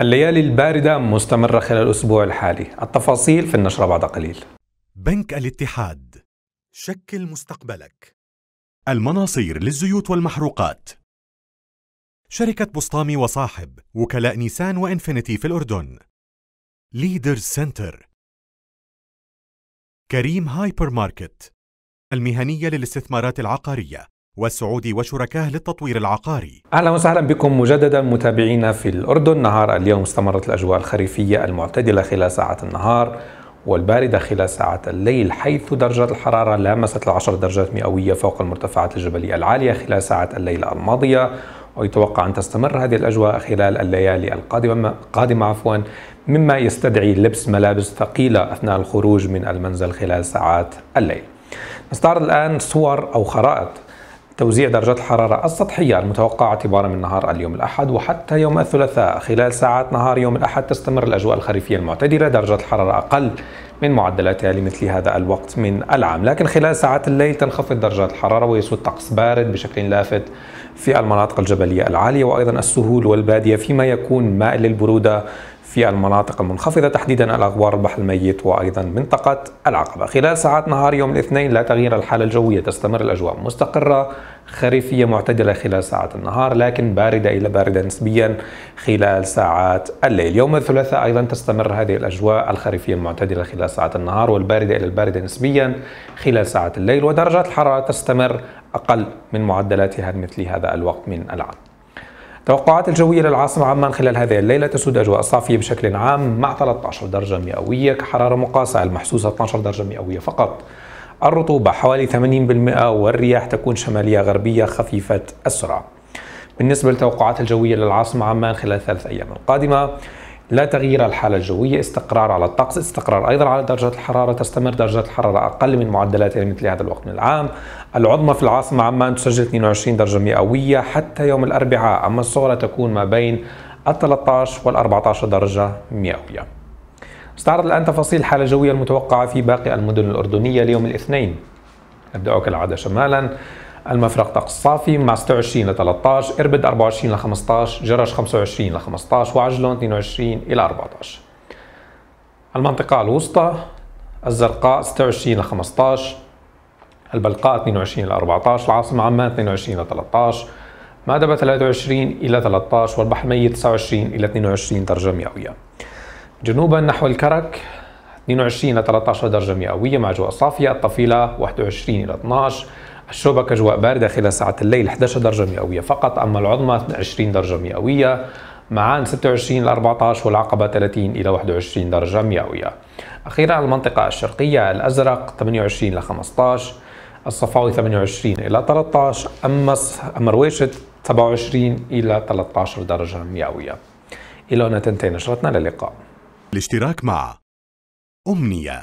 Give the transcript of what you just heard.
الليالي الباردة مستمرة خلال الأسبوع الحالي التفاصيل في النشرة بعد قليل بنك الاتحاد شكل مستقبلك المناصير للزيوت والمحروقات شركة بسطامي وصاحب وكلاء نيسان وإنفينيتي في الأردن ليدرز سنتر كريم هايبر ماركت المهنية للاستثمارات العقارية والسعود وشركاه للتطوير العقاري أهلا وسهلا بكم مجددا متابعينا في الأردن نهار اليوم استمرت الأجواء الخريفية المعتدلة خلال ساعة النهار والباردة خلال ساعات الليل حيث درجات الحرارة لامست العشر درجات مئوية فوق المرتفعات الجبلية العالية خلال ساعات الليل الماضية ويتوقع أن تستمر هذه الأجواء خلال الليالي القادمة قادمة عفوا مما يستدعي لبس ملابس ثقيلة أثناء الخروج من المنزل خلال ساعات الليل. نستعرض الآن صور أو خرائط توزيع درجات الحرارة السطحية المتوقعة اعتبارا من نهار اليوم الأحد وحتى يوم الثلاثاء خلال ساعات نهار يوم الأحد تستمر الأجواء الخريفية المعتدلة درجات الحرارة أقل من معدلاتها لمثل هذا الوقت من العام لكن خلال ساعات الليل تنخفض درجات الحرارة ويسود طقس بارد بشكل لافت في المناطق الجبلية العالية وأيضا السهول والبادية فيما يكون مائل للبرودة في المناطق المنخفضة تحديدا الأغوار البحر الميت وأيضا منطقة العقبة خلال ساعات نهار يوم الاثنين لا تغيير الحالة الجوية تستمر الأجواء مستقرة خريفية معتدلة خلال ساعات النهار لكن باردة إلى باردة نسبيا خلال ساعات الليل يوم الثلاثاء أيضا تستمر هذه الأجواء الخريفية المعتدلة خلال ساعات النهار والباردة إلى الباردة نسبيا خلال ساعات الليل ودرجات الحرارة تستمر أقل من معدلاتها مثل هذا الوقت من العام توقعات الجوية للعاصمة عمان خلال هذه الليلة تسود أجواء صافية بشكل عام مع 13 درجة مئوية كحرارة مقاسة المحسوسة 12 درجة مئوية فقط الرطوبة حوالي 80% والرياح تكون شمالية غربية خفيفة السرعة بالنسبة للتوقعات الجوية للعاصمة عمان خلال ثلاث أيام القادمة لا تغيير الحالة الجوية استقرار على الطقس استقرار أيضا على درجات الحرارة تستمر درجات الحرارة أقل من معدلات مثل هذا الوقت من العام العظمى في العاصمة عمان تسجل 22 درجة مئوية حتى يوم الأربعاء أما الصغرى تكون ما بين ال 13 وال 14 درجة مئوية استعرض الآن تفاصيل الحالة الجوية المتوقعة في باقي المدن الأردنية ليوم الاثنين نبدأ كالعادة شمالا المفرق طقس صافي مع 26 ل 13 اربد 24 ل 15 جرش 25 ل 15 وعجلون 22 الى 14 المنطقة الوسطى الزرقاء 26 ل 15 البلقاء 22 ل 14 العاصمة عمان 22 ل 13 مأدبة 23 إلى 13 والبحر الميت 29 إلى 22 درجة مئوية جنوبا نحو الكرك 22 إلى 13 درجة مئوية مع أجواء صافية الطفيلة 21 إلى 12 الشوبك أجواء باردة خلال ساعات الليل 11 درجة مئوية فقط أما العظمى 20 درجة مئوية معان 26 ل 14 والعقبة 30 إلى 21 درجة مئوية أخيرا المنطقة الشرقية الأزرق 28 ل 15 الصفاوي 28 إلى 13 أما أما 27 إلى 13 درجة مئوية إلى هنا تنتهي نشرتنا للقاء الاشتراك مع أمنية